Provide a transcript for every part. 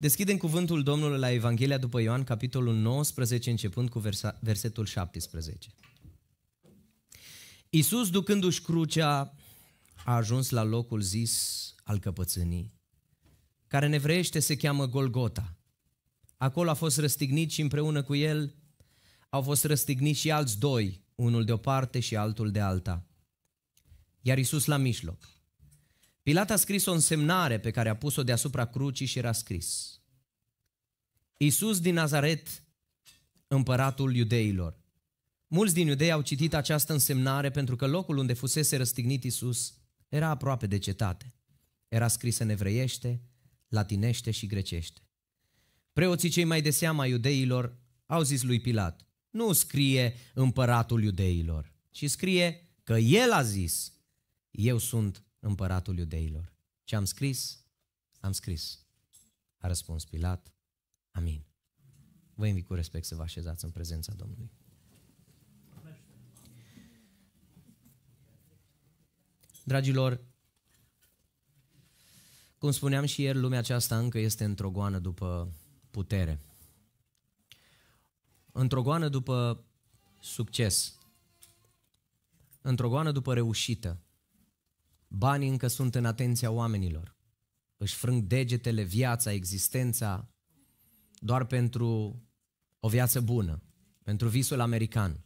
Deschidem cuvântul Domnului la Evanghelia după Ioan, capitolul 19, începând cu versa, versetul 17. Iisus, ducându-și crucea, a ajuns la locul zis al căpățânii, care în evreiește se cheamă Golgota. Acolo a fost răstignit și împreună cu el au fost răstigniți și alți doi, unul de o parte și altul de alta. Iar Iisus la mijloc. Pilat a scris o însemnare pe care a pus-o deasupra crucii și era scris. Iisus din Nazaret, împăratul iudeilor. Mulți din iudei au citit această însemnare pentru că locul unde fusese răstignit Iisus era aproape de cetate. Era scris în evreiește, latinește și grecește. Preoții cei mai de seama iudeilor au zis lui Pilat, nu scrie împăratul iudeilor, ci scrie că el a zis, eu sunt împăratul iudeilor. Ce am scris, am scris. A răspuns Pilat, amin. Vă invit cu respect să vă așezați în prezența Domnului. Dragilor, cum spuneam și ieri, lumea aceasta încă este într-o goană după putere. Într-o goană după succes. Într-o goană după reușită. Banii încă sunt în atenția oamenilor. Își frâng degetele, viața, existența, doar pentru o viață bună, pentru visul american.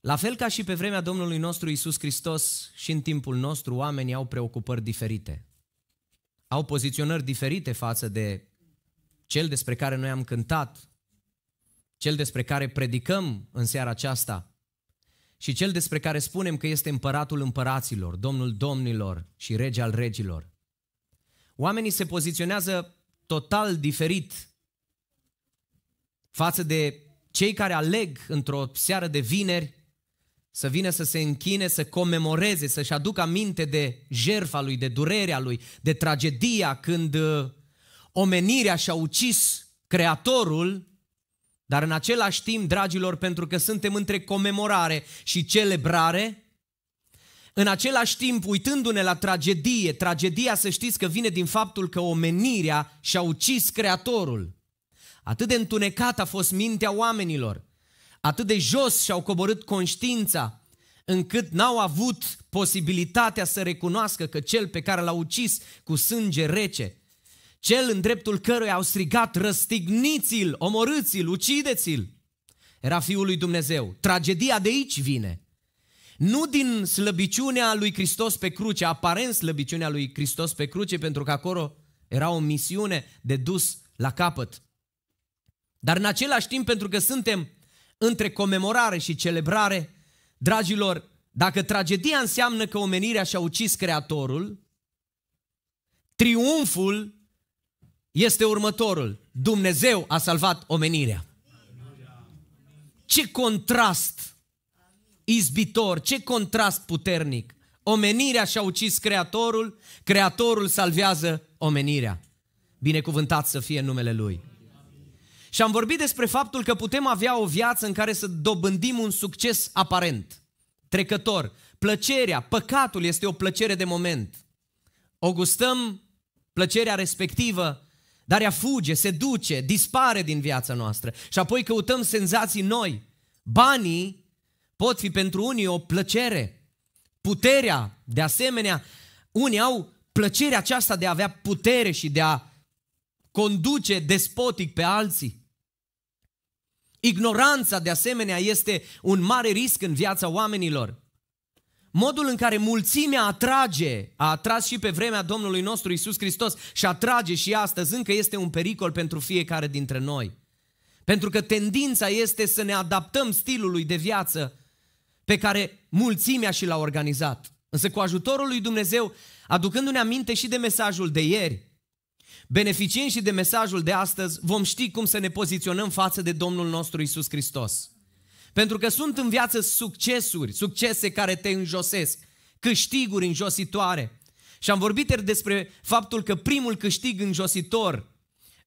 La fel ca și pe vremea Domnului nostru Isus Hristos, și în timpul nostru oamenii au preocupări diferite. Au poziționări diferite față de cel despre care noi am cântat, cel despre care predicăm în seara aceasta – și cel despre care spunem că este împăratul împăraților, domnul domnilor și rege al regilor. Oamenii se poziționează total diferit față de cei care aleg într-o seară de vineri să vină să se închine, să comemoreze, să-și aducă aminte de jerfa lui, de durerea lui, de tragedia când uh, omenirea și-a ucis creatorul dar în același timp, dragilor, pentru că suntem între comemorare și celebrare, în același timp, uitându-ne la tragedie, tragedia să știți că vine din faptul că omenirea și-a ucis Creatorul. Atât de întunecat a fost mintea oamenilor, atât de jos și-au coborât conștiința, încât n-au avut posibilitatea să recunoască că cel pe care l-a ucis cu sânge rece cel în dreptul căruia au strigat, răstigniți-l, omorâți-l, ucideți-l. Era Fiul lui Dumnezeu. Tragedia de aici vine. Nu din slăbiciunea lui Hristos pe cruce, aparent slăbiciunea lui Hristos pe cruce, pentru că acolo era o misiune de dus la capăt. Dar în același timp, pentru că suntem între comemorare și celebrare, dragilor, dacă tragedia înseamnă că omenirea și-a ucis Creatorul, triumful este următorul. Dumnezeu a salvat omenirea. Ce contrast izbitor, ce contrast puternic. Omenirea și-a ucis Creatorul, Creatorul salvează omenirea. Binecuvântat să fie numele Lui. Și am vorbit despre faptul că putem avea o viață în care să dobândim un succes aparent, trecător. Plăcerea, păcatul este o plăcere de moment. O gustăm plăcerea respectivă dar ea fuge, se duce, dispare din viața noastră și apoi căutăm senzații noi. Banii pot fi pentru unii o plăcere, puterea, de asemenea, unii au plăcerea aceasta de a avea putere și de a conduce despotic pe alții. Ignoranța, de asemenea, este un mare risc în viața oamenilor modul în care mulțimea atrage, a atras și pe vremea Domnului nostru Isus Hristos și atrage și astăzi, încă este un pericol pentru fiecare dintre noi. Pentru că tendința este să ne adaptăm stilului de viață pe care mulțimea și l-a organizat. Însă cu ajutorul lui Dumnezeu, aducându-ne aminte și de mesajul de ieri, beneficiind și de mesajul de astăzi, vom ști cum să ne poziționăm față de Domnul nostru Isus Hristos. Pentru că sunt în viață succesuri, succese care te înjosesc, câștiguri înjositoare. Și am vorbit ieri despre faptul că primul câștig înjositor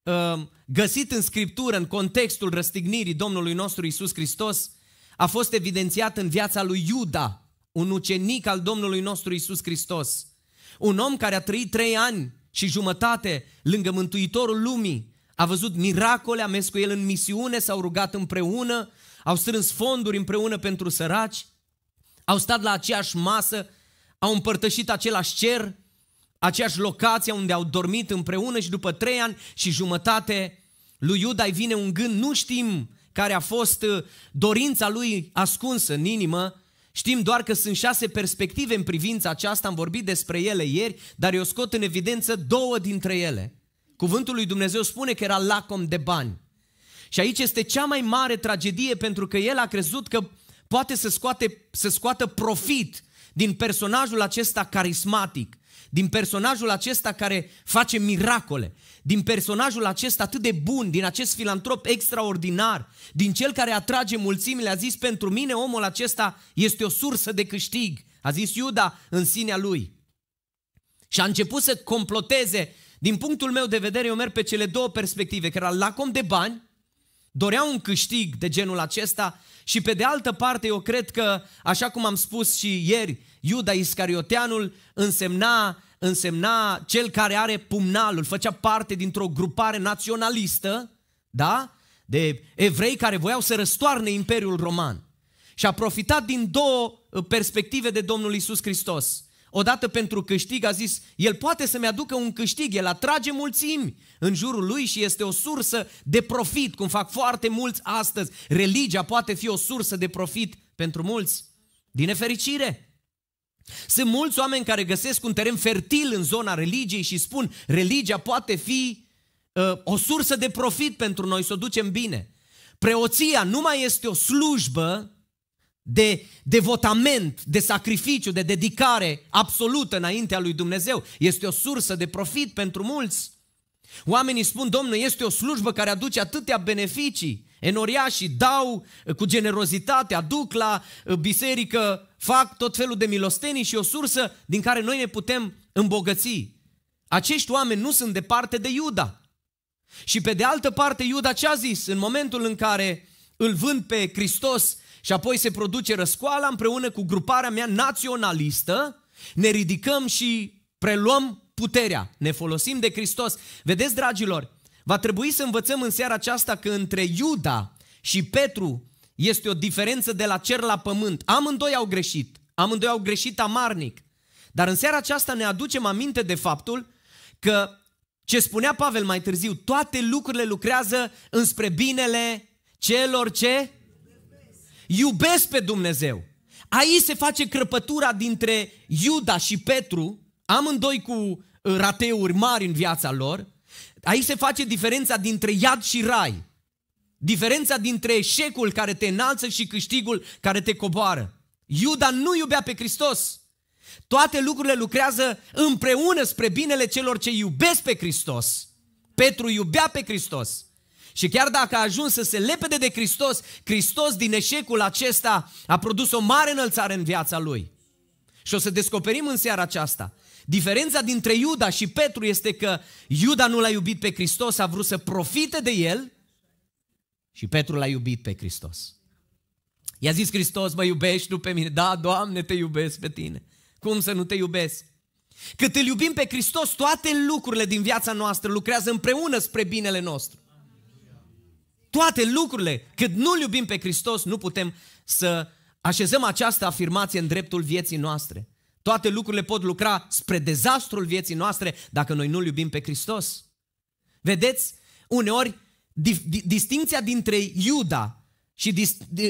uh, găsit în Scriptură, în contextul răstignirii Domnului nostru Isus Hristos, a fost evidențiat în viața lui Iuda, un ucenic al Domnului nostru Isus Hristos. Un om care a trăit trei ani și jumătate lângă Mântuitorul lumii, a văzut miracole, a mers cu el în misiune, s-au rugat împreună, au strâns fonduri împreună pentru săraci, au stat la aceeași masă, au împărtășit același cer, aceeași locație unde au dormit împreună și după trei ani și jumătate lui Iuda îi vine un gând, nu știm care a fost uh, dorința lui ascunsă în inimă, Știm doar că sunt șase perspective în privința aceasta, am vorbit despre ele ieri, dar eu scot în evidență două dintre ele. Cuvântul lui Dumnezeu spune că era lacom de bani. Și aici este cea mai mare tragedie pentru că el a crezut că poate să, scoate, să scoată profit din personajul acesta carismatic, din personajul acesta care face miracole, din personajul acesta atât de bun, din acest filantrop extraordinar, din cel care atrage mulțimile, a zis, pentru mine omul acesta este o sursă de câștig, a zis Iuda în sinea lui. Și a început să comploteze, din punctul meu de vedere, eu merg pe cele două perspective, că era lacom de bani dorea un câștig de genul acesta și pe de altă parte eu cred că, așa cum am spus și ieri, Iuda Iscarioteanul însemna, însemna cel care are pumnalul, făcea parte dintr-o grupare naționalistă, da? de evrei care voiau să răstoarne Imperiul Roman. Și a profitat din două uh, perspective de Domnul Isus Hristos odată pentru câștig, a zis, el poate să-mi aducă un câștig, el atrage mulțimi în jurul lui și este o sursă de profit, cum fac foarte mulți astăzi. Religia poate fi o sursă de profit pentru mulți, din nefericire. Sunt mulți oameni care găsesc un teren fertil în zona religiei și spun, religia poate fi uh, o sursă de profit pentru noi, să o ducem bine. Preoția nu mai este o slujbă, de devotament, de sacrificiu, de dedicare absolută înaintea lui Dumnezeu. Este o sursă de profit pentru mulți. Oamenii spun, Domnul, este o slujbă care aduce atâtea beneficii. Enoriașii dau cu generozitate, aduc la uh, biserică, fac tot felul de milostenii și o sursă din care noi ne putem îmbogăți. Acești oameni nu sunt departe de Iuda. Și pe de altă parte, Iuda ce a zis? În momentul în care îl vând pe Hristos și apoi se produce răscoala împreună cu gruparea mea naționalistă, ne ridicăm și preluăm puterea, ne folosim de Hristos. Vedeți, dragilor, va trebui să învățăm în seara aceasta că între Iuda și Petru este o diferență de la cer la pământ. Amândoi au greșit, amândoi au greșit amarnic. Dar în seara aceasta ne aducem aminte de faptul că ce spunea Pavel mai târziu, toate lucrurile lucrează înspre binele celor ce Iubesc pe Dumnezeu. Aici se face crăpătura dintre Iuda și Petru, amândoi cu uh, rateuri mari în viața lor. Aici se face diferența dintre iad și rai. Diferența dintre eșecul care te înalță și câștigul care te coboară. Iuda nu iubea pe Hristos. Toate lucrurile lucrează împreună spre binele celor ce iubesc pe Hristos. Petru iubea pe Hristos. Și chiar dacă a ajuns să se lepede de Hristos, Hristos din eșecul acesta a produs o mare înălțare în viața lui. Și o să descoperim în seara aceasta. Diferența dintre Iuda și Petru este că Iuda nu l-a iubit pe Hristos, a vrut să profite de el și Petru l-a iubit pe Hristos. I-a zis Hristos, mă iubești tu pe mine? Da, Doamne, te iubesc pe tine. Cum să nu te iubesc? Cât îl iubim pe Hristos, toate lucrurile din viața noastră lucrează împreună spre binele nostru toate lucrurile. Cât nu-L iubim pe Hristos, nu putem să așezăm această afirmație în dreptul vieții noastre. Toate lucrurile pot lucra spre dezastrul vieții noastre dacă noi nu-L iubim pe Hristos. Vedeți, uneori, distinția dintre Iuda și,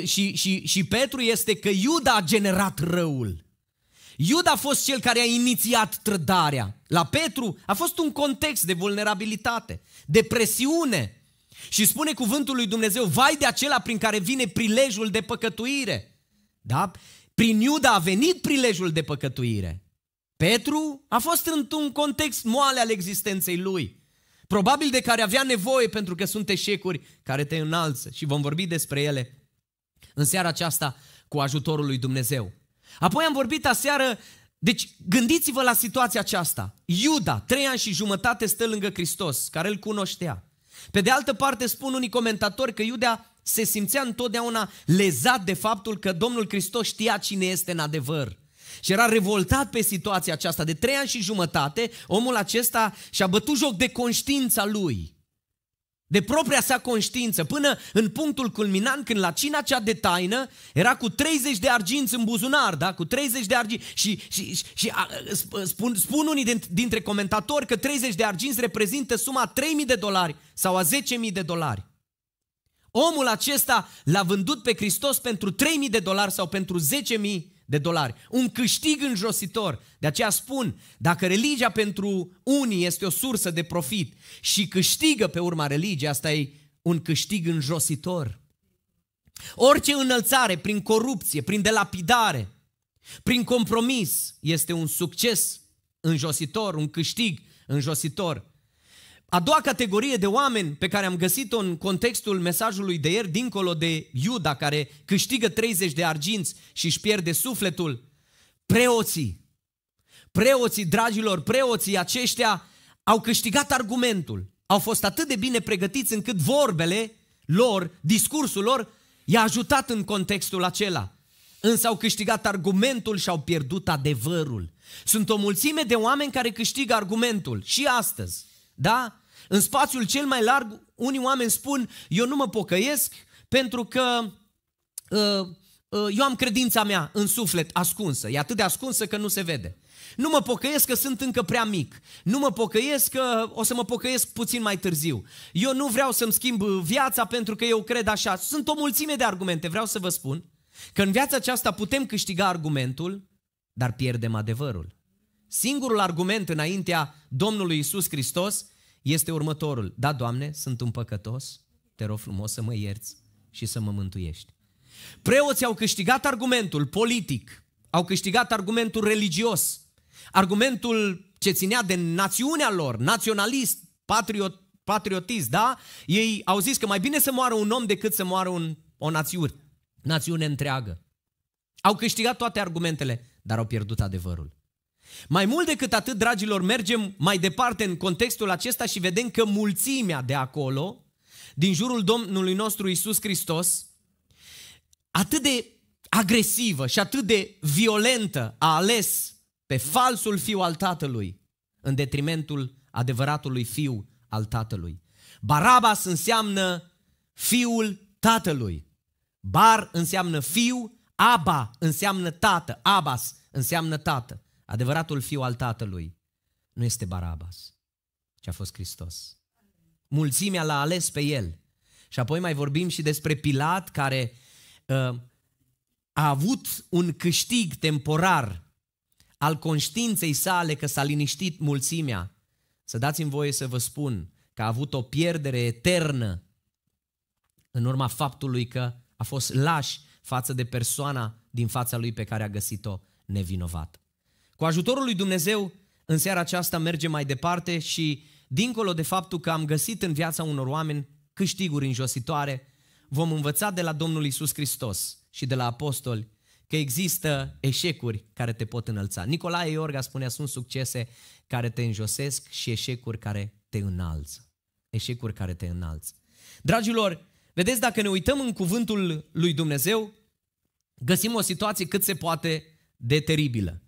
și, și, și Petru este că Iuda a generat răul. Iuda a fost cel care a inițiat trădarea. La Petru a fost un context de vulnerabilitate, de presiune, și spune cuvântul lui Dumnezeu, vai de acela prin care vine prilejul de păcătuire. Da? Prin Iuda a venit prilejul de păcătuire. Petru a fost într-un context moale al existenței lui. Probabil de care avea nevoie pentru că sunt eșecuri care te înalță și vom vorbi despre ele în seara aceasta cu ajutorul lui Dumnezeu. Apoi am vorbit aseară, deci gândiți-vă la situația aceasta. Iuda, trei ani și jumătate stă lângă Hristos, care îl cunoștea. Pe de altă parte spun unii comentatori că Iuda se simțea întotdeauna lezat de faptul că Domnul Hristos știa cine este în adevăr. Și era revoltat pe situația aceasta. De trei ani și jumătate, omul acesta și-a bătut joc de conștiința lui de propria sa conștiință, până în punctul culminant când la cina cea de taină era cu 30 de arginți în buzunar, da? Cu 30 de arginți și, și, și, și a, spun, spun unii dintre comentatori că 30 de arginți reprezintă suma 3.000 de dolari sau a 10.000 de dolari. Omul acesta l-a vândut pe Hristos pentru 3.000 de dolari sau pentru 10.000 de dolari. Un câștig înjositor. De aceea spun, dacă religia pentru unii este o sursă de profit și câștigă pe urma religia, asta e un câștig înjositor. Orice înălțare prin corupție, prin delapidare, prin compromis, este un succes înjositor, un câștig înjositor. A doua categorie de oameni pe care am găsit-o în contextul mesajului de ieri, dincolo de Iuda, care câștigă 30 de arginți și își pierde sufletul, preoții. Preoții, dragilor, preoții aceștia au câștigat argumentul. Au fost atât de bine pregătiți încât vorbele lor, discursul lor, i-a ajutat în contextul acela. Însă au câștigat argumentul și au pierdut adevărul. Sunt o mulțime de oameni care câștigă argumentul și astăzi. Da? În spațiul cel mai larg, unii oameni spun, eu nu mă pocăiesc pentru că uh, uh, eu am credința mea în suflet ascunsă. E atât de ascunsă că nu se vede. Nu mă pocăiesc că sunt încă prea mic. Nu mă pocăiesc că o să mă pocăiesc puțin mai târziu. Eu nu vreau să-mi schimb viața pentru că eu cred așa. Sunt o mulțime de argumente, vreau să vă spun. Că în viața aceasta putem câștiga argumentul, dar pierdem adevărul. Singurul argument înaintea Domnului Isus Hristos este următorul. Da, Doamne, sunt un păcătos, te rog frumos să mă ierți și să mă mântuiești. Preoții au câștigat argumentul politic, au câștigat argumentul religios, argumentul ce ținea de națiunea lor, naționalist, patriot, patriotist, da? Ei au zis că mai bine să moară un om decât să moară un, o națiune, națiune întreagă. Au câștigat toate argumentele, dar au pierdut adevărul. Mai mult decât atât, dragilor, mergem mai departe în contextul acesta și vedem că mulțimea de acolo, din jurul Domnului nostru Isus Hristos, atât de agresivă și atât de violentă a ales pe falsul fiu al tatălui în detrimentul adevăratului fiu al tatălui. Barabas înseamnă fiul tatălui. Bar înseamnă fiu, Aba înseamnă tată, Abas înseamnă tată. Adevăratul fiu al tatălui nu este Barabas, ci a fost Hristos. Mulțimea l-a ales pe el. Și apoi mai vorbim și despre Pilat care uh, a avut un câștig temporar al conștiinței sale că s-a liniștit mulțimea. Să dați-mi voie să vă spun că a avut o pierdere eternă în urma faptului că a fost laș față de persoana din fața lui pe care a găsit-o nevinovată. Cu ajutorul lui Dumnezeu, în seara aceasta mergem mai departe și, dincolo de faptul că am găsit în viața unor oameni câștiguri înjositoare, vom învăța de la Domnul Isus Hristos și de la apostoli că există eșecuri care te pot înălța. Nicolae Iorga spunea, sunt succese care te înjosesc și eșecuri care te înalță. Eșecuri care te înalță. Dragilor, vedeți, dacă ne uităm în cuvântul lui Dumnezeu, găsim o situație cât se poate de teribilă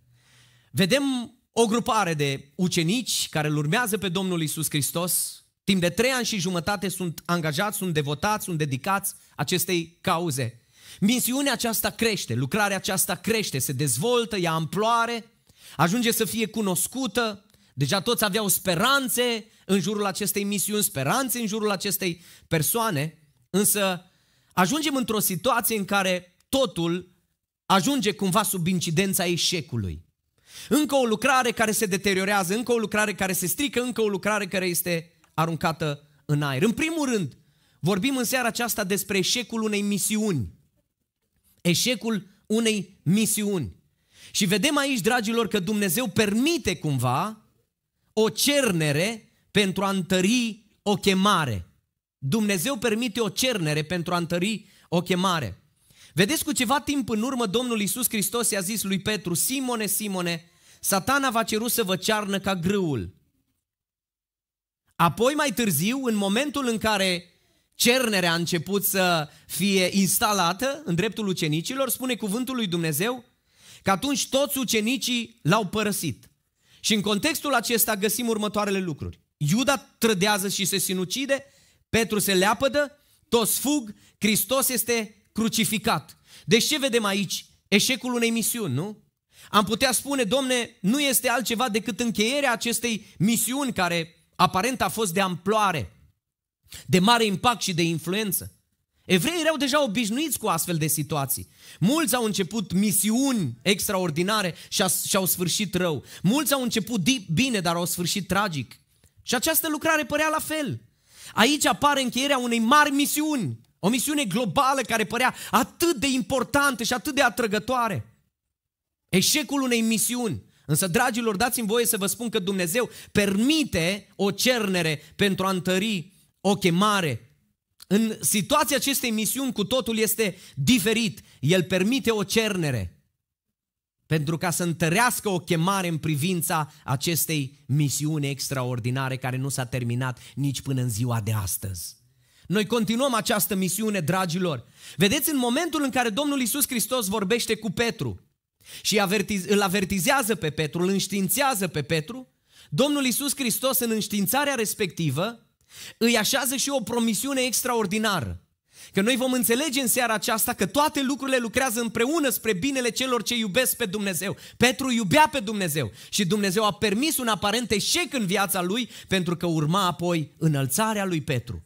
vedem o grupare de ucenici care îl urmează pe Domnul Isus Hristos. Timp de trei ani și jumătate sunt angajați, sunt devotați, sunt dedicați acestei cauze. Misiunea aceasta crește, lucrarea aceasta crește, se dezvoltă, ia amploare, ajunge să fie cunoscută. Deja toți aveau speranțe în jurul acestei misiuni, speranțe în jurul acestei persoane, însă ajungem într-o situație în care totul ajunge cumva sub incidența eșecului. Încă o lucrare care se deteriorează, încă o lucrare care se strică, încă o lucrare care este aruncată în aer. În primul rând, vorbim în seara aceasta despre eșecul unei misiuni. Eșecul unei misiuni. Și vedem aici, dragilor, că Dumnezeu permite cumva o cernere pentru a întări o chemare. Dumnezeu permite o cernere pentru a întări o chemare. Vedeți, cu ceva timp în urmă, Domnul Iisus Hristos i-a zis lui Petru, Simone, Simone, satana va cerut să vă cearnă ca grâul. Apoi, mai târziu, în momentul în care cernerea a început să fie instalată în dreptul ucenicilor, spune cuvântul lui Dumnezeu că atunci toți ucenicii l-au părăsit. Și în contextul acesta găsim următoarele lucruri. Iuda trădează și se sinucide, Petru se leapădă, toți fug, Hristos este crucificat. Deci ce vedem aici? Eșecul unei misiuni, nu? Am putea spune, domne, nu este altceva decât încheierea acestei misiuni care aparent a fost de amploare, de mare impact și de influență. Evreii erau deja obișnuiți cu astfel de situații. Mulți au început misiuni extraordinare și au sfârșit rău. Mulți au început bine, dar au sfârșit tragic. Și această lucrare părea la fel. Aici apare încheierea unei mari misiuni, o misiune globală care părea atât de importantă și atât de atrăgătoare. Eșecul unei misiuni. Însă, dragilor, dați-mi voie să vă spun că Dumnezeu permite o cernere pentru a întări o chemare. În situația acestei misiuni cu totul este diferit. El permite o cernere pentru ca să întărească o chemare în privința acestei misiuni extraordinare care nu s-a terminat nici până în ziua de astăzi. Noi continuăm această misiune, dragilor. Vedeți, în momentul în care Domnul Isus Hristos vorbește cu Petru și îl avertizează pe Petru, îl înștiințează pe Petru, Domnul Isus Hristos în înștiințarea respectivă îi așează și o promisiune extraordinară. Că noi vom înțelege în seara aceasta că toate lucrurile lucrează împreună spre binele celor ce iubesc pe Dumnezeu. Petru iubea pe Dumnezeu și Dumnezeu a permis un aparent eșec în viața lui pentru că urma apoi înălțarea lui Petru.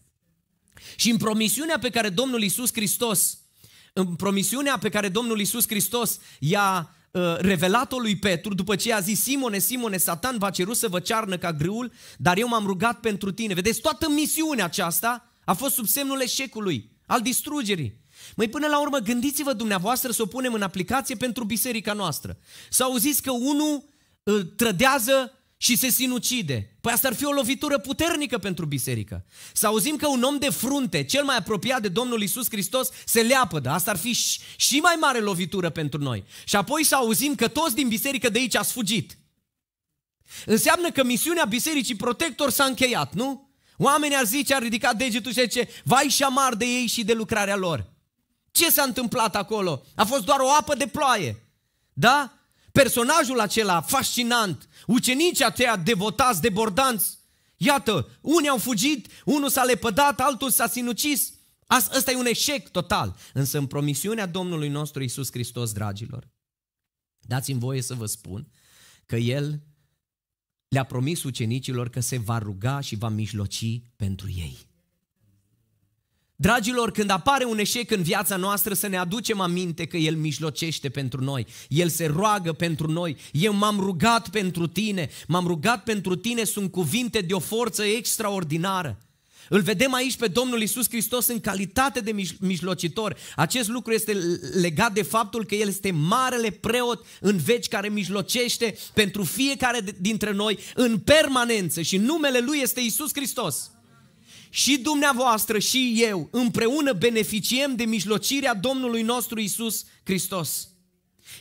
Și în promisiunea pe care Domnul Isus Hristos, în promisiunea pe care Domnul Isus Hristos i-a uh, revelat-o lui Petru după ce a zis Simone, Simone, Satan va cerut să vă cearnă ca grâul, dar eu m-am rugat pentru tine. Vedeți, toată misiunea aceasta a fost sub semnul eșecului, al distrugerii. Mai până la urmă, gândiți-vă dumneavoastră să o punem în aplicație pentru biserica noastră. Să auziți că unul uh, trădează și se sinucide. Păi asta ar fi o lovitură puternică pentru biserică. Să auzim că un om de frunte, cel mai apropiat de Domnul Isus Hristos, se leapădă. Asta ar fi și, mai mare lovitură pentru noi. Și apoi să auzim că toți din biserică de aici ați fugit. Înseamnă că misiunea bisericii protector s-a încheiat, nu? Oamenii ar zice, ar ridica degetul și zice, vai și amar de ei și de lucrarea lor. Ce s-a întâmplat acolo? A fost doar o apă de ploaie. Da? personajul acela fascinant, ucenicii aceia devotați, debordanți, iată, unii au fugit, unul s-a lepădat, altul s-a sinucis. Asta e un eșec total. Însă în promisiunea Domnului nostru Isus Hristos, dragilor, dați-mi voie să vă spun că El le-a promis ucenicilor că se va ruga și va mijloci pentru ei. Dragilor, când apare un eșec în viața noastră, să ne aducem aminte că El mijlocește pentru noi, El se roagă pentru noi, eu m-am rugat pentru tine, m-am rugat pentru tine, sunt cuvinte de o forță extraordinară. Îl vedem aici pe Domnul Isus Hristos în calitate de mijlocitor. Acest lucru este legat de faptul că El este marele preot în veci care mijlocește pentru fiecare dintre noi în permanență și numele Lui este Isus Hristos și dumneavoastră și eu împreună beneficiem de mijlocirea Domnului nostru Isus Hristos.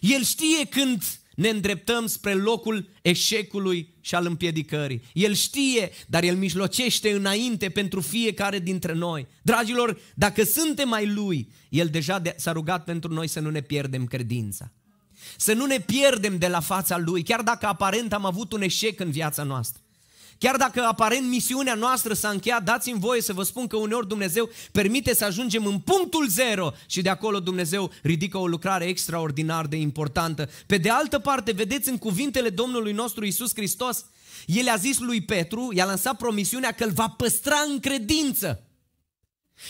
El știe când ne îndreptăm spre locul eșecului și al împiedicării. El știe, dar El mijlocește înainte pentru fiecare dintre noi. Dragilor, dacă suntem ai Lui, El deja de- s-a rugat pentru noi să nu ne pierdem credința. Să nu ne pierdem de la fața Lui, chiar dacă aparent am avut un eșec în viața noastră. Chiar dacă aparent misiunea noastră s-a încheiat, dați-mi voie să vă spun că uneori Dumnezeu permite să ajungem în punctul zero și de acolo Dumnezeu ridică o lucrare extraordinar de importantă. Pe de altă parte, vedeți în cuvintele Domnului nostru Isus Hristos, el a zis lui Petru, i-a lansat promisiunea că îl va păstra în credință.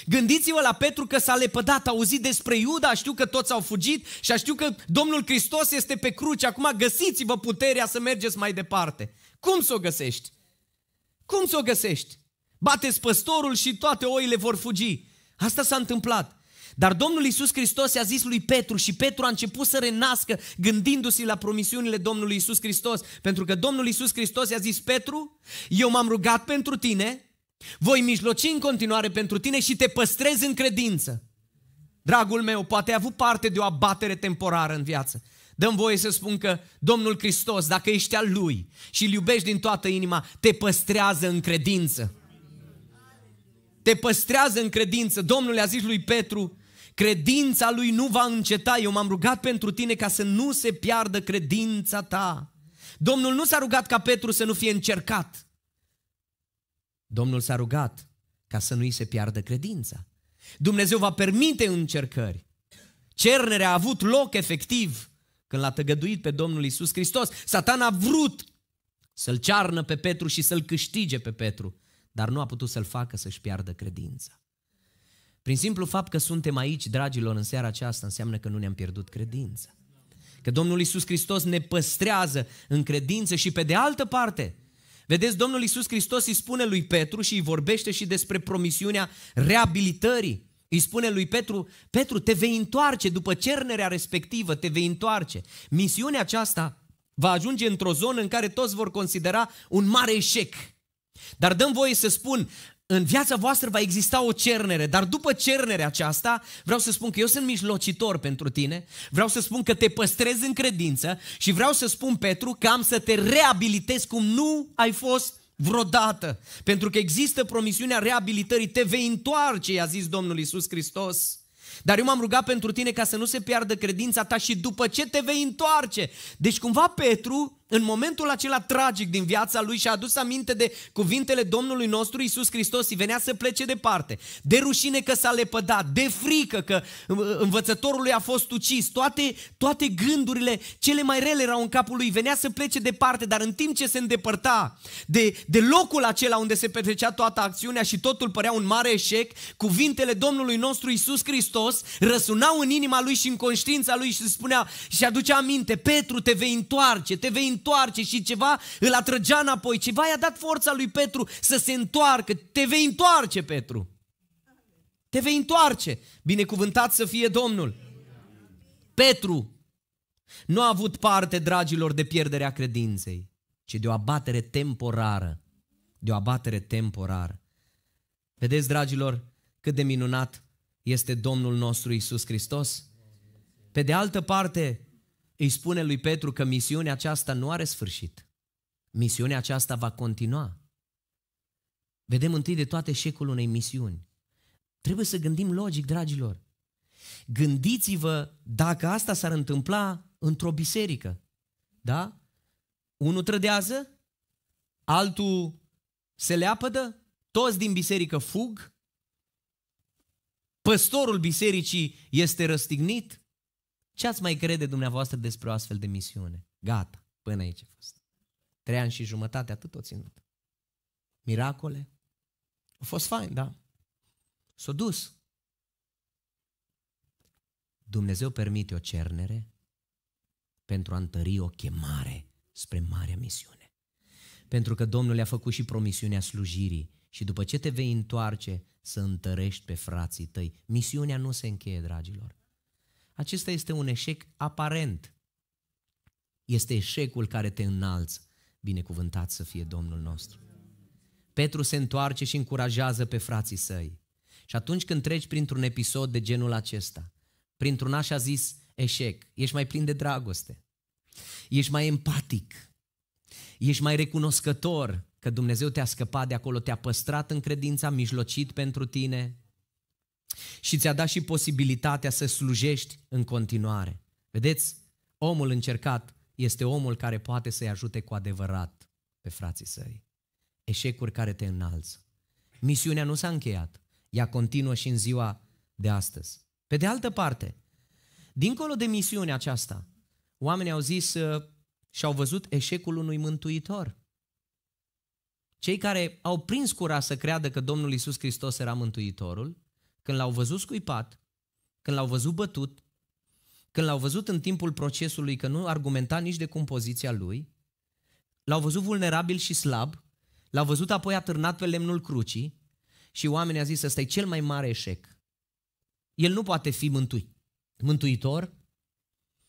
Gândiți-vă la Petru că s-a lepădat, a auzit despre Iuda, știu că toți au fugit și știu că Domnul Hristos este pe cruce, acum găsiți-vă puterea să mergeți mai departe. Cum să o găsești? Cum să o găsești? Bateți păstorul și toate oile vor fugi. Asta s-a întâmplat. Dar Domnul Iisus Hristos i-a zis lui Petru și Petru a început să renască gândindu-se la promisiunile Domnului Iisus Hristos. Pentru că Domnul Iisus Hristos i-a zis, Petru, eu m-am rugat pentru tine, voi mijloci în continuare pentru tine și te păstrez în credință. Dragul meu, poate ai avut parte de o abatere temporară în viață. Dăm voie să spun că Domnul Hristos, dacă ești al Lui și îl iubești din toată inima, te păstrează în credință. Te păstrează în credință. Domnul le-a zis lui Petru, credința lui nu va înceta. Eu m-am rugat pentru tine ca să nu se piardă credința ta. Domnul nu s-a rugat ca Petru să nu fie încercat. Domnul s-a rugat ca să nu-i se piardă credința. Dumnezeu va permite încercări. Cernerea a avut loc efectiv când l-a tăgăduit pe Domnul Isus Hristos. Satan a vrut să-l cearnă pe Petru și să-l câștige pe Petru, dar nu a putut să-l facă să-și piardă credința. Prin simplu fapt că suntem aici, dragilor, în seara aceasta, înseamnă că nu ne-am pierdut credința. Că Domnul Isus Hristos ne păstrează în credință și pe de altă parte, vedeți, Domnul Isus Hristos îi spune lui Petru și îi vorbește și despre promisiunea reabilitării. Îi spune lui Petru, Petru, te vei întoarce după cernerea respectivă, te vei întoarce. Misiunea aceasta va ajunge într-o zonă în care toți vor considera un mare eșec. Dar dăm voie să spun, în viața voastră va exista o cernere, dar după cernerea aceasta vreau să spun că eu sunt mijlocitor pentru tine, vreau să spun că te păstrez în credință și vreau să spun, Petru, că am să te reabilitez cum nu ai fost vreodată, pentru că există promisiunea reabilitării, te vei întoarce, i-a zis Domnul Isus Hristos. Dar eu m-am rugat pentru tine ca să nu se piardă credința ta și după ce te vei întoarce. Deci cumva Petru în momentul acela tragic din viața lui și-a adus aminte de cuvintele Domnului nostru Isus Hristos și venea să plece departe. De rușine că s-a lepădat, de frică că uh, învățătorul lui a fost ucis, toate, toate gândurile cele mai rele erau în capul lui, venea să plece departe, dar în timp ce se îndepărta de, de locul acela unde se petrecea toată acțiunea și totul părea un mare eșec, cuvintele Domnului nostru Isus Hristos răsunau în inima lui și în conștiința lui și spunea și aducea aminte, Petru, te vei întoarce, te vei întoarce și ceva îl atrăgea înapoi. Ceva i-a dat forța lui Petru să se întoarcă. Te vei întoarce, Petru. Te vei întoarce. Binecuvântat să fie Domnul. Petru nu a avut parte, dragilor, de pierderea credinței, ci de o abatere temporară. De o abatere temporară. Vedeți, dragilor, cât de minunat este Domnul nostru Isus Hristos? Pe de altă parte, îi spune lui Petru că misiunea aceasta nu are sfârșit. Misiunea aceasta va continua. Vedem întâi de toate șecul unei misiuni. Trebuie să gândim logic, dragilor. Gândiți-vă dacă asta s-ar întâmpla într-o biserică. Da? Unul trădează, altul se leapădă, toți din biserică fug, păstorul bisericii este răstignit, ce ați mai crede dumneavoastră despre o astfel de misiune? Gata, până aici a fost. Trei ani și jumătate, atât o ținut. Miracole. A fost fain, da. S-a dus. Dumnezeu permite o cernere pentru a întări o chemare spre marea misiune. Pentru că Domnul le-a făcut și promisiunea slujirii și după ce te vei întoarce să întărești pe frații tăi. Misiunea nu se încheie, dragilor. Acesta este un eșec aparent. Este eșecul care te înalță. Binecuvântat să fie Domnul nostru. Petru se întoarce și încurajează pe frații săi. Și atunci când treci printr-un episod de genul acesta, printr-un așa zis eșec, ești mai plin de dragoste, ești mai empatic, ești mai recunoscător că Dumnezeu te-a scăpat de acolo, te-a păstrat în credința, mijlocit pentru tine, și ți-a dat și posibilitatea să slujești în continuare. Vedeți? Omul încercat este omul care poate să-i ajute cu adevărat pe frații săi. Eșecuri care te înalță. Misiunea nu s-a încheiat. Ea continuă și în ziua de astăzi. Pe de altă parte, dincolo de misiunea aceasta, oamenii au zis uh, și au văzut eșecul unui mântuitor. Cei care au prins cura să creadă că Domnul Isus Hristos era mântuitorul, când l-au văzut scuipat, când l-au văzut bătut, când l-au văzut în timpul procesului că nu argumenta nici de compoziția lui, l-au văzut vulnerabil și slab, l-au văzut apoi atârnat pe lemnul crucii și oamenii au zis, ăsta e cel mai mare eșec. El nu poate fi mântui, mântuitor,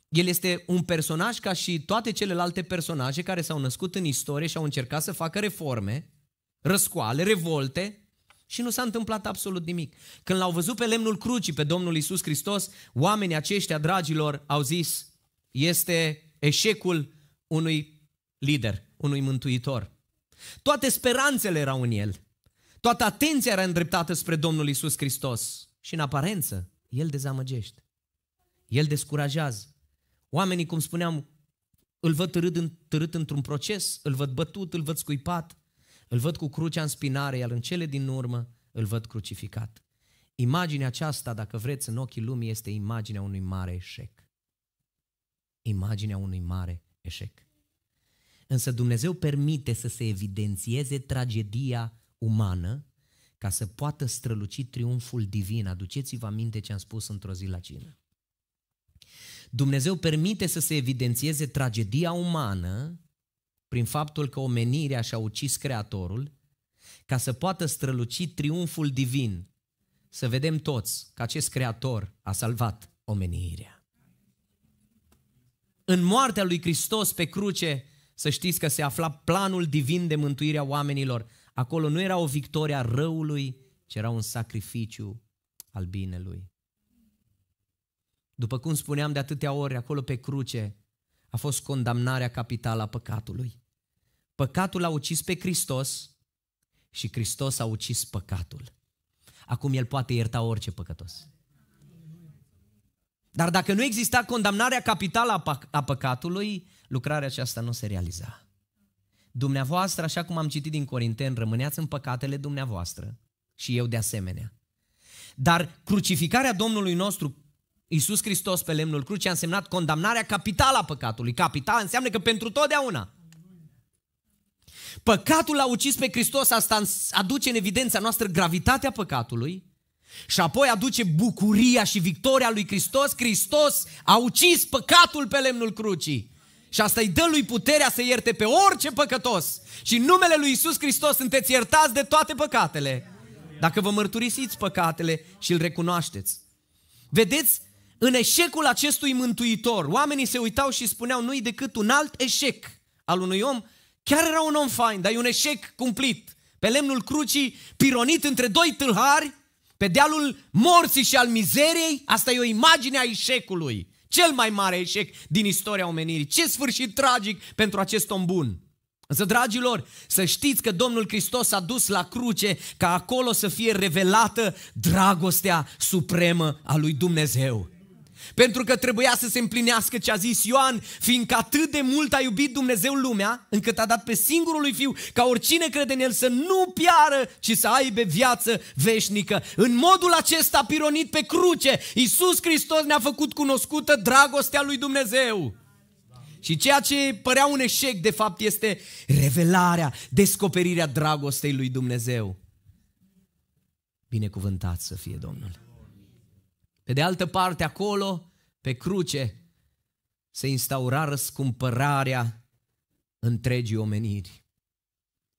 el este un personaj ca și toate celelalte personaje care s-au născut în istorie și au încercat să facă reforme, răscoale, revolte, și nu s-a întâmplat absolut nimic. Când l-au văzut pe lemnul crucii pe Domnul Isus Hristos, oamenii aceștia, dragilor, au zis, este eșecul unui lider, unui mântuitor. Toate speranțele erau în el. Toată atenția era îndreptată spre Domnul Isus Hristos. Și în aparență, el dezamăgește. El descurajează. Oamenii, cum spuneam, îl văd târât, târât într-un proces, îl văd bătut, îl văd scuipat, îl văd cu crucea în spinare, iar în cele din urmă îl văd crucificat. Imaginea aceasta, dacă vreți, în ochii lumii este imaginea unui mare eșec. Imaginea unui mare eșec. Însă Dumnezeu permite să se evidențieze tragedia umană ca să poată străluci triumful divin. Aduceți-vă aminte ce am spus într-o zi la cină. Dumnezeu permite să se evidențieze tragedia umană prin faptul că omenirea și-a ucis Creatorul, ca să poată străluci triumful divin, să vedem toți că acest Creator a salvat omenirea. În moartea lui Hristos pe cruce, să știți că se afla planul divin de a oamenilor. Acolo nu era o victorie a răului, ci era un sacrificiu al binelui. După cum spuneam de atâtea ori, acolo pe cruce, a fost condamnarea capitală a păcatului. Păcatul a ucis pe Hristos și Hristos a ucis păcatul. Acum el poate ierta orice păcătos. Dar dacă nu exista condamnarea capitală a păcatului, lucrarea aceasta nu se realiza. Dumneavoastră, așa cum am citit din Corinteni, rămâneați în păcatele dumneavoastră și eu de asemenea. Dar crucificarea Domnului nostru Iisus Hristos pe lemnul crucii a însemnat condamnarea capitală a păcatului. Capital înseamnă că pentru totdeauna. Păcatul a ucis pe Hristos, asta aduce în evidența noastră gravitatea păcatului și apoi aduce bucuria și victoria lui Hristos. Hristos a ucis păcatul pe lemnul crucii și asta îi dă lui puterea să ierte pe orice păcătos. Și în numele lui Isus Hristos sunteți iertați de toate păcatele. Dacă vă mărturisiți păcatele și îl recunoașteți. Vedeți în eșecul acestui mântuitor, oamenii se uitau și spuneau, nu-i decât un alt eșec al unui om, chiar era un om fain, dar e un eșec cumplit. Pe lemnul crucii, pironit între doi tâlhari, pe dealul morții și al mizeriei, asta e o imagine a eșecului. Cel mai mare eșec din istoria omenirii. Ce sfârșit tragic pentru acest om bun. Însă, dragilor, să știți că Domnul Hristos a dus la cruce ca acolo să fie revelată dragostea supremă a lui Dumnezeu pentru că trebuia să se împlinească ce a zis Ioan, fiindcă atât de mult a iubit Dumnezeu lumea, încât a dat pe singurul lui Fiu ca oricine crede în El să nu piară, ci să aibă viață veșnică. În modul acesta pironit pe cruce, Iisus Hristos ne-a făcut cunoscută dragostea lui Dumnezeu. Și ceea ce părea un eșec, de fapt, este revelarea, descoperirea dragostei lui Dumnezeu. Binecuvântat să fie Domnul. Pe de altă parte, acolo, pe cruce se instaura răscumpărarea întregii omeniri.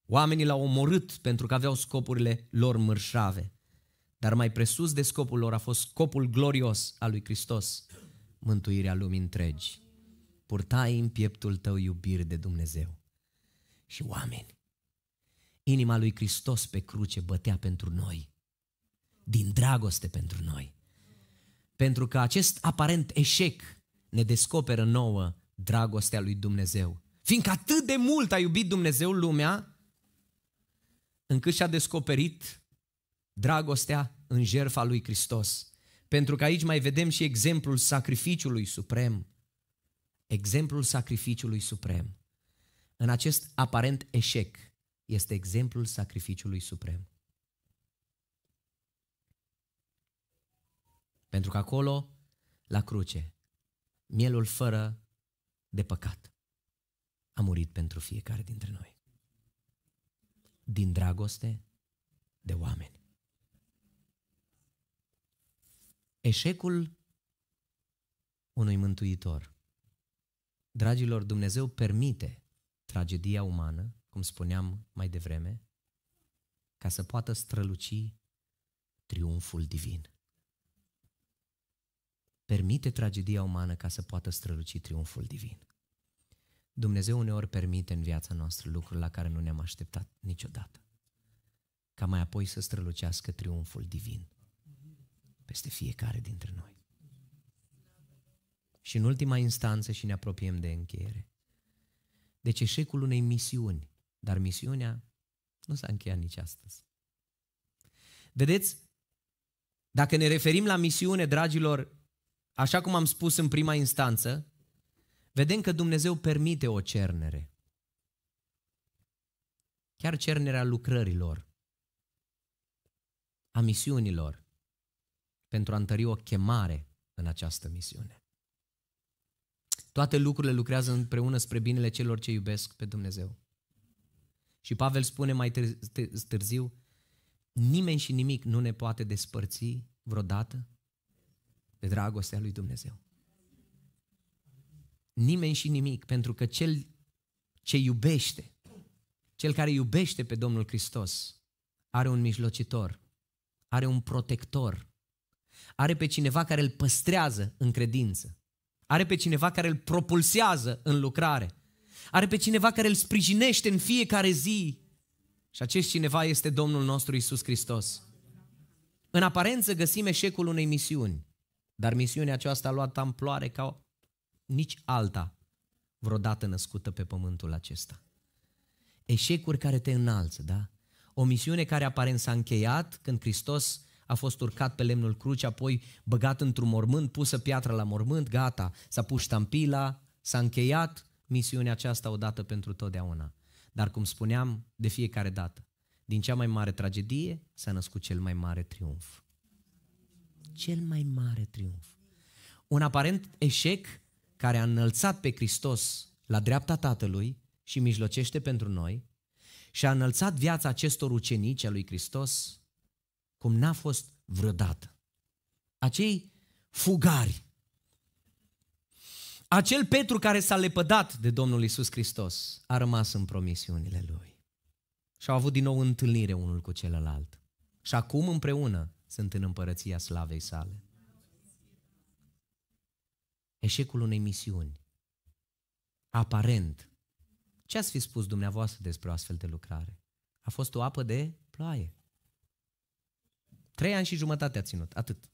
Oamenii l-au omorât pentru că aveau scopurile lor mărșave. Dar mai presus de scopul lor a fost scopul glorios al lui Hristos, mântuirea lumii întregi. Purtai în pieptul tău iubire de Dumnezeu. Și oameni, inima lui Hristos pe cruce bătea pentru noi, din dragoste pentru noi. Pentru că acest aparent eșec ne descoperă nouă dragostea lui Dumnezeu. Fiindcă atât de mult a iubit Dumnezeu lumea, încât și-a descoperit dragostea în jertfa lui Hristos. Pentru că aici mai vedem și exemplul sacrificiului suprem. Exemplul sacrificiului suprem. În acest aparent eșec este exemplul sacrificiului suprem. Pentru că acolo, la cruce, mielul fără de păcat a murit pentru fiecare dintre noi. Din dragoste de oameni. Eșecul unui mântuitor. Dragilor, Dumnezeu permite tragedia umană, cum spuneam mai devreme, ca să poată străluci triumful divin permite tragedia umană ca să poată străluci triumful divin. Dumnezeu uneori permite în viața noastră lucruri la care nu ne-am așteptat niciodată, ca mai apoi să strălucească triumful divin peste fiecare dintre noi. Și în ultima instanță și ne apropiem de încheiere. Deci eșecul unei misiuni, dar misiunea nu s-a încheiat nici astăzi. Vedeți? Dacă ne referim la misiune, dragilor, Așa cum am spus în prima instanță, vedem că Dumnezeu permite o cernere. Chiar cernerea lucrărilor, a misiunilor, pentru a întări o chemare în această misiune. Toate lucrurile lucrează împreună spre binele celor ce iubesc pe Dumnezeu. Și Pavel spune mai târziu, nimeni și nimic nu ne poate despărți vreodată de dragostea lui Dumnezeu. Nimeni și nimic, pentru că cel ce iubește, cel care iubește pe Domnul Hristos, are un mijlocitor, are un protector, are pe cineva care îl păstrează în credință, are pe cineva care îl propulsează în lucrare, are pe cineva care îl sprijinește în fiecare zi. Și acest cineva este Domnul nostru Isus Hristos. În aparență găsim eșecul unei misiuni, dar misiunea aceasta a luat amploare ca nici alta vreodată născută pe pământul acesta. Eșecuri care te înalță, da? O misiune care aparent s-a încheiat când Hristos a fost urcat pe lemnul cruci, apoi băgat într-un mormânt, pusă piatra la mormânt, gata, s-a pus ștampila, s-a încheiat misiunea aceasta odată pentru totdeauna. Dar cum spuneam, de fiecare dată, din cea mai mare tragedie s-a născut cel mai mare triumf cel mai mare triumf. Un aparent eșec care a înălțat pe Hristos la dreapta Tatălui și mijlocește pentru noi și a înălțat viața acestor ucenici a lui Hristos cum n-a fost vreodată. Acei fugari, acel Petru care s-a lepădat de Domnul Isus Hristos a rămas în promisiunile lui. Și au avut din nou întâlnire unul cu celălalt. Și acum împreună sunt în împărăția slavei sale. Eșecul unei misiuni. Aparent. Ce ați fi spus dumneavoastră despre o astfel de lucrare? A fost o apă de ploaie. Trei ani și jumătate a ținut, atât.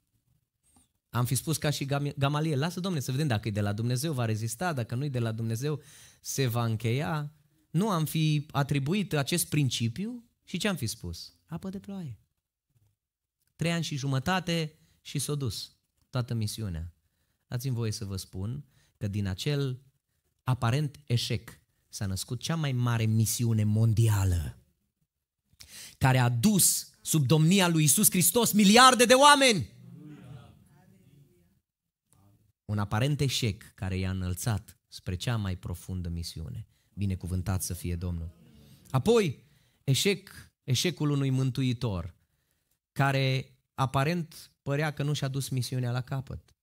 Am fi spus ca și Gamaliel, lasă domne să vedem dacă e de la Dumnezeu, va rezista, dacă nu e de la Dumnezeu, se va încheia. Nu am fi atribuit acest principiu și ce am fi spus? Apă de ploaie trei ani și jumătate și s-a dus toată misiunea. Dați-mi voie să vă spun că din acel aparent eșec s-a născut cea mai mare misiune mondială care a dus sub domnia lui Isus Hristos miliarde de oameni. Un aparent eșec care i-a înălțat spre cea mai profundă misiune. Binecuvântat să fie Domnul. Apoi, eșec, eșecul unui mântuitor care aparent părea că nu și-a dus misiunea la capăt,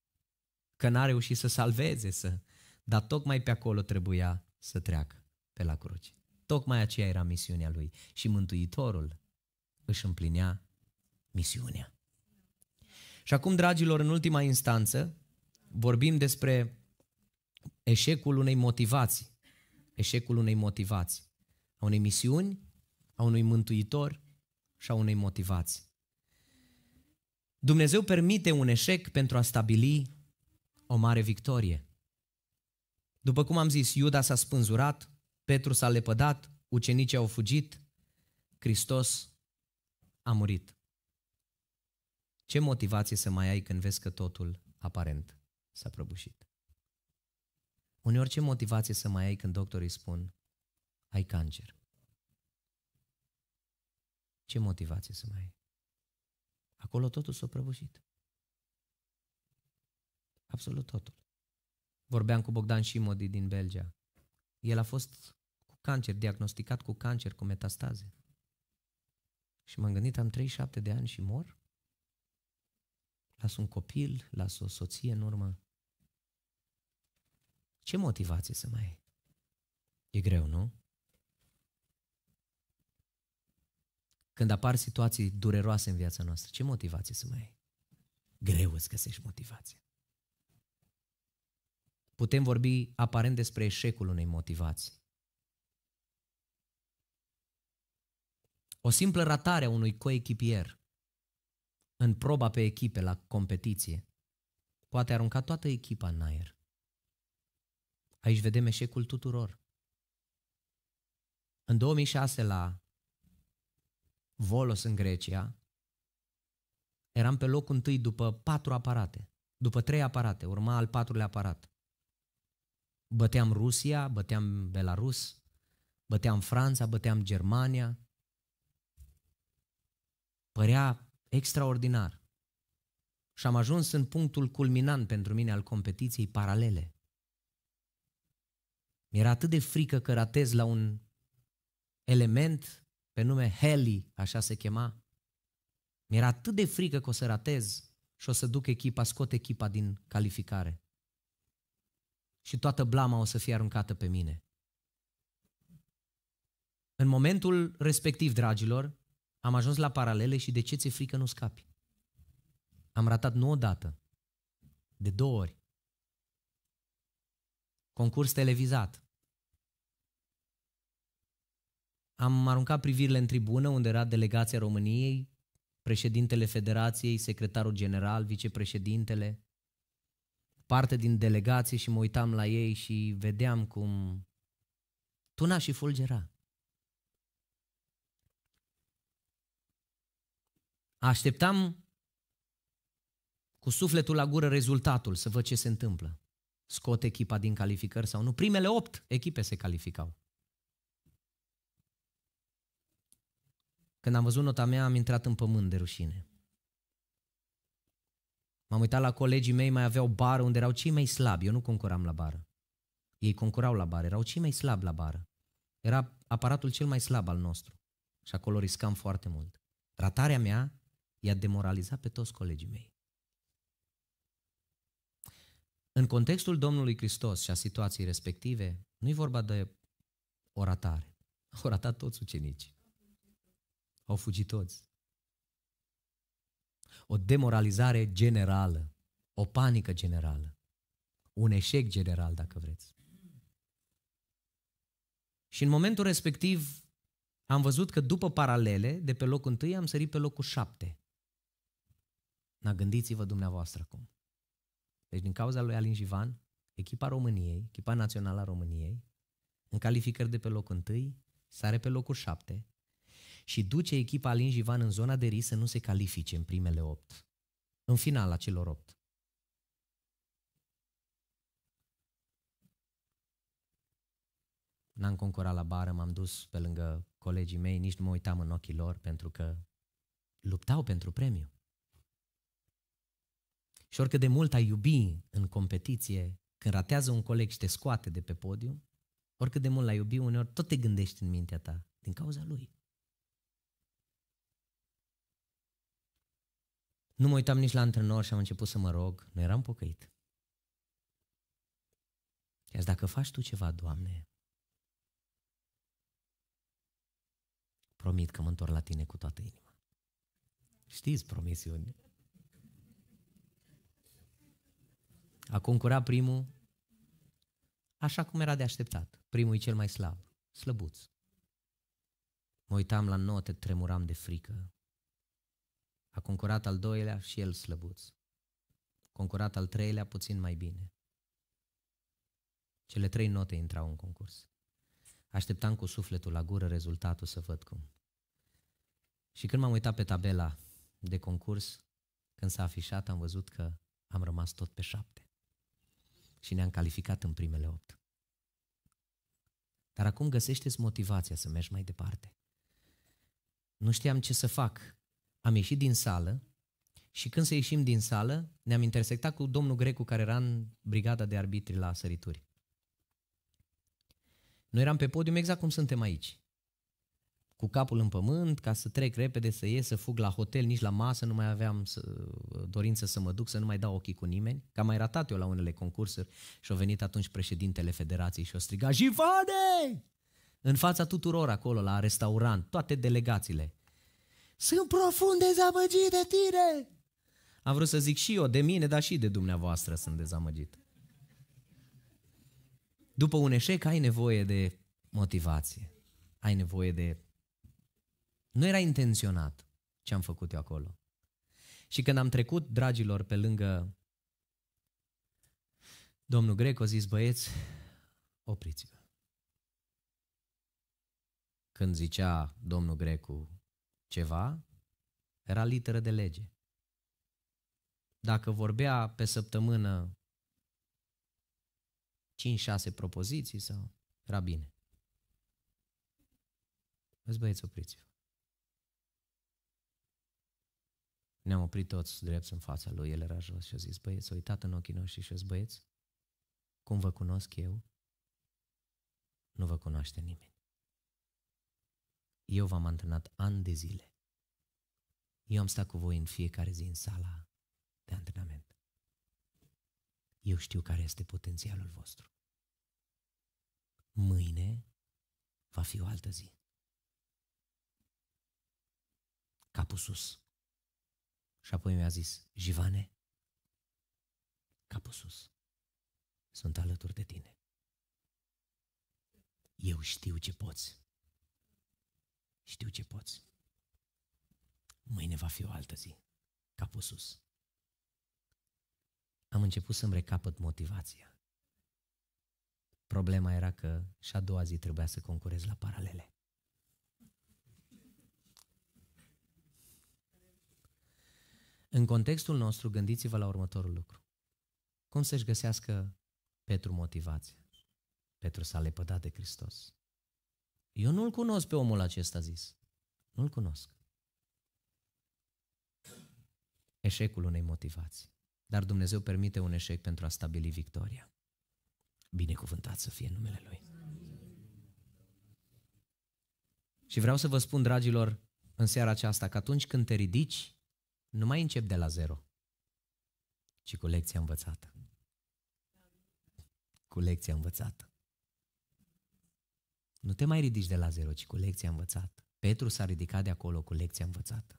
că n-a reușit să salveze, să... dar tocmai pe acolo trebuia să treacă pe la cruce. Tocmai aceea era misiunea lui și Mântuitorul își împlinea misiunea. Și acum, dragilor, în ultima instanță, vorbim despre eșecul unei motivații. Eșecul unei motivații. A unei misiuni, a unui mântuitor și a unei motivații. Dumnezeu permite un eșec pentru a stabili o mare victorie. După cum am zis, Iuda s-a spânzurat, Petru s-a lepădat, ucenicii au fugit, Hristos a murit. Ce motivație să mai ai când vezi că totul aparent s-a prăbușit? Uneori ce motivație să mai ai când doctorii spun ai cancer? Ce motivație să mai ai? Acolo totul s-a prăbușit. Absolut totul. Vorbeam cu Bogdan Șimodi din Belgia. El a fost cu cancer, diagnosticat cu cancer, cu metastaze. Și m-am gândit, am 37 de ani și mor? Las un copil, las o soție în urmă. Ce motivație să mai ai? E greu, nu? Când apar situații dureroase în viața noastră, ce motivație să mai ai? Greu îți găsești motivație. Putem vorbi aparent despre eșecul unei motivații. O simplă ratare a unui coechipier în proba pe echipe la competiție poate arunca toată echipa în aer. Aici vedem eșecul tuturor. În 2006 la Volos în Grecia, eram pe locul întâi după patru aparate, după trei aparate, urma al patrulea aparat. Băteam Rusia, băteam Belarus, băteam Franța, băteam Germania. Părea extraordinar. Și am ajuns în punctul culminant pentru mine al competiției paralele. Mi-era atât de frică că ratez la un element pe nume Heli, așa se chema. Mi-era atât de frică că o să ratez și o să duc echipa, scot echipa din calificare. Și toată blama o să fie aruncată pe mine. În momentul respectiv, dragilor, am ajuns la paralele și de ce ți-e frică nu scapi. Am ratat nu odată, de două ori. Concurs televizat. Am aruncat privirile în tribună unde era delegația României, președintele Federației, secretarul general, vicepreședintele, parte din delegație și mă uitam la ei și vedeam cum tuna și fulgera. Așteptam cu sufletul la gură rezultatul, să văd ce se întâmplă. Scot echipa din calificări sau nu. Primele opt echipe se calificau. Când am văzut nota mea, am intrat în pământ de rușine. M-am uitat la colegii mei, mai aveau bară unde erau cei mai slabi. Eu nu concuram la bară. Ei concurau la bară, erau cei mai slabi la bară. Era aparatul cel mai slab al nostru. Și acolo riscam foarte mult. Ratarea mea i-a demoralizat pe toți colegii mei. În contextul Domnului Hristos și a situației respective, nu i vorba de o ratare. Au ratat toți ucenicii. Au fugit toți. O demoralizare generală, o panică generală, un eșec general, dacă vreți. Și în momentul respectiv am văzut că după paralele, de pe locul întâi am sărit pe locul șapte. Na, gândiți-vă dumneavoastră acum. Deci din cauza lui Alin Jivan, echipa României, echipa națională a României, în calificări de pe locul întâi, sare pe locul șapte și duce echipa Alin Jivan în zona de risc să nu se califice în primele opt, în final la celor opt. N-am concurat la bară, m-am dus pe lângă colegii mei, nici nu mă uitam în ochii lor pentru că luptau pentru premiu. Și oricât de mult ai iubi în competiție, când ratează un coleg și te scoate de pe podium, oricât de mult l-ai iubi, uneori tot te gândești în mintea ta, din cauza lui. Nu mă uitam nici la antrenor și am început să mă rog. Nu eram pocăit. Iar dacă faci tu ceva, Doamne, promit că mă întorc la tine cu toată inima. Știți promisiuni. A concurat primul așa cum era de așteptat. Primul e cel mai slab, slăbuț. Mă uitam la note, tremuram de frică. A concurat al doilea și el slăbuț. Concurat al treilea puțin mai bine. Cele trei note intrau în concurs. Așteptam cu sufletul la gură rezultatul să văd cum. Și când m-am uitat pe tabela de concurs, când s-a afișat, am văzut că am rămas tot pe șapte. Și ne-am calificat în primele opt. Dar acum găsește-ți motivația să mergi mai departe. Nu știam ce să fac am ieșit din sală și când să ieșim din sală, ne-am intersectat cu domnul Grecu care era în brigada de arbitri la sărituri. Noi eram pe podium exact cum suntem aici. Cu capul în pământ, ca să trec repede, să ies, să fug la hotel, nici la masă, nu mai aveam să, dorință să mă duc, să nu mai dau ochii cu nimeni. Că am mai ratat eu la unele concursuri și a venit atunci președintele federației și o striga, Jivane! În fața tuturor acolo, la restaurant, toate delegațiile. Sunt profund dezamăgit de tine. Am vrut să zic și eu de mine, dar și de dumneavoastră sunt dezamăgit. După un eșec ai nevoie de motivație. Ai nevoie de... Nu era intenționat ce am făcut eu acolo. Și când am trecut, dragilor, pe lângă domnul Grec, a zis, băieți, opriți-vă. Când zicea domnul Grecu, ceva, era literă de lege. Dacă vorbea pe săptămână 5-6 propoziții sau era bine. Vezi băieți, opriți Ne-am oprit toți drept în fața lui, el era jos și a zis, băieți, a uitat în ochii noștri și a zis, băieți, cum vă cunosc eu, nu vă cunoaște nimeni. Eu v-am antrenat ani de zile. Eu am stat cu voi în fiecare zi în sala de antrenament. Eu știu care este potențialul vostru. Mâine va fi o altă zi. Capul sus. Și apoi mi-a zis, Jivane, capul sus, sunt alături de tine. Eu știu ce poți. Știu ce poți. Mâine va fi o altă zi. Capul sus. Am început să-mi recapăt motivația. Problema era că și a doua zi trebuia să concurez la paralele. În contextul nostru, gândiți-vă la următorul lucru. Cum să-și găsească Petru motivația? Petru s-a lepădat de Hristos. Eu nu-l cunosc pe omul acesta zis. Nu-l cunosc. Eșecul unei motivații. Dar Dumnezeu permite un eșec pentru a stabili victoria. Binecuvântat să fie numele Lui. Și vreau să vă spun, dragilor, în seara aceasta, că atunci când te ridici, nu mai încep de la zero, ci cu lecția învățată. Cu lecția învățată. Nu te mai ridici de la zero, ci cu lecția învățată. Petru s-a ridicat de acolo cu lecția învățată.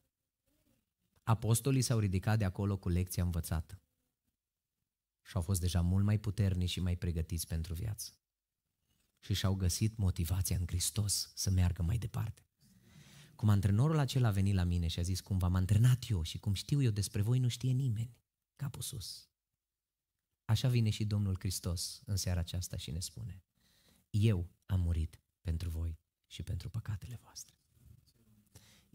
Apostolii s-au ridicat de acolo cu lecția învățată. Și au fost deja mult mai puternici și mai pregătiți pentru viață. Și și-au găsit motivația în Hristos să meargă mai departe. Cum antrenorul acela a venit la mine și a zis cum v-am antrenat eu și cum știu eu despre voi nu știe nimeni. Capul sus. Așa vine și Domnul Hristos în seara aceasta și ne spune, eu am murit pentru voi și pentru păcatele voastre.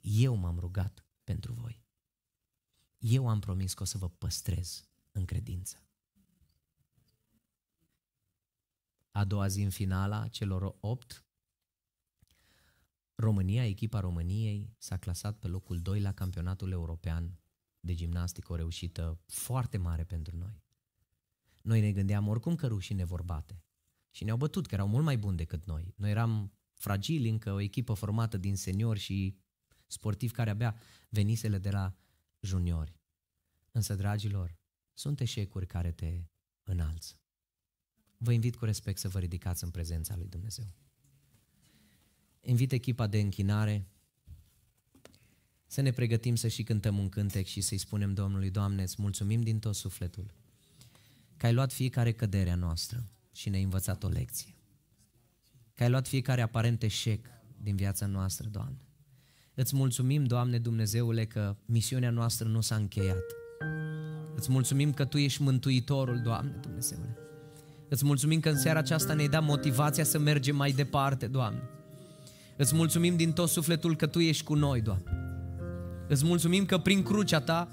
Eu m-am rugat pentru voi. Eu am promis că o să vă păstrez în credință. A doua zi în finala celor opt, România, echipa României, s-a clasat pe locul 2 la campionatul european de gimnastică, o reușită foarte mare pentru noi. Noi ne gândeam oricum că rușii ne vor bate, și ne-au bătut, că erau mult mai buni decât noi. Noi eram fragili încă, o echipă formată din seniori și sportivi care abia venisele de la juniori. Însă, dragilor, sunt eșecuri care te înalță. Vă invit cu respect să vă ridicați în prezența lui Dumnezeu. Invit echipa de închinare să ne pregătim să și cântăm un cântec și să-i spunem Domnului, Doamne, îți mulțumim din tot sufletul că ai luat fiecare căderea noastră și ne-ai învățat o lecție. Că ai luat fiecare aparent eșec din viața noastră, Doamne. Îți mulțumim, Doamne Dumnezeule, că misiunea noastră nu s-a încheiat. Îți mulțumim că Tu ești Mântuitorul, Doamne Dumnezeule. Îți mulțumim că în seara aceasta ne-ai dat motivația să mergem mai departe, Doamne. Îți mulțumim din tot sufletul că Tu ești cu noi, Doamne. Îți mulțumim că prin crucea Ta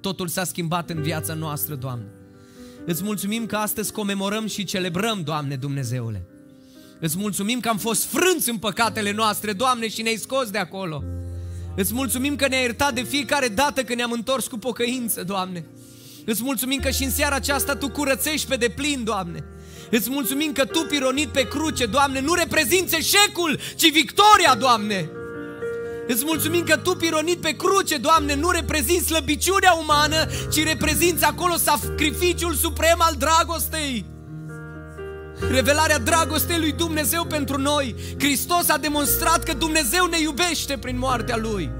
totul s-a schimbat în viața noastră, Doamne. Îți mulțumim că astăzi comemorăm și celebrăm, Doamne Dumnezeule. Îți mulțumim că am fost frânți în păcatele noastre, Doamne, și ne-ai scos de acolo. Îți mulțumim că ne-ai iertat de fiecare dată când ne-am întors cu pocăință, Doamne. Îți mulțumim că și în seara aceasta Tu curățești pe deplin, Doamne. Îți mulțumim că Tu, pironit pe cruce, Doamne, nu reprezinți eșecul, ci victoria, Doamne. Îți mulțumim că Tu, pironit pe cruce, Doamne, nu reprezinți slăbiciunea umană, ci reprezinți acolo sacrificiul suprem al dragostei. Revelarea dragostei lui Dumnezeu pentru noi. Hristos a demonstrat că Dumnezeu ne iubește prin moartea Lui.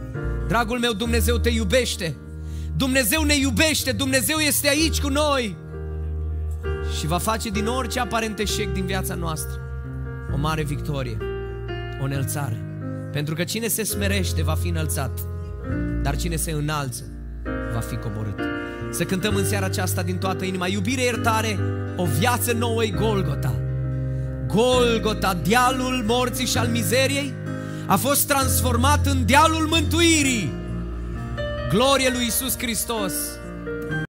Dragul meu, Dumnezeu te iubește. Dumnezeu ne iubește, Dumnezeu este aici cu noi și va face din orice aparent eșec din viața noastră o mare victorie, o înălțare. Pentru că cine se smerește va fi înălțat, dar cine se înalță va fi coborât. Să cântăm în seara aceasta din toată inima iubire, iertare, o viață nouă e Golgota. Golgota, dealul morții și al mizeriei, a fost transformat în dealul mântuirii. Glorie lui Isus Hristos!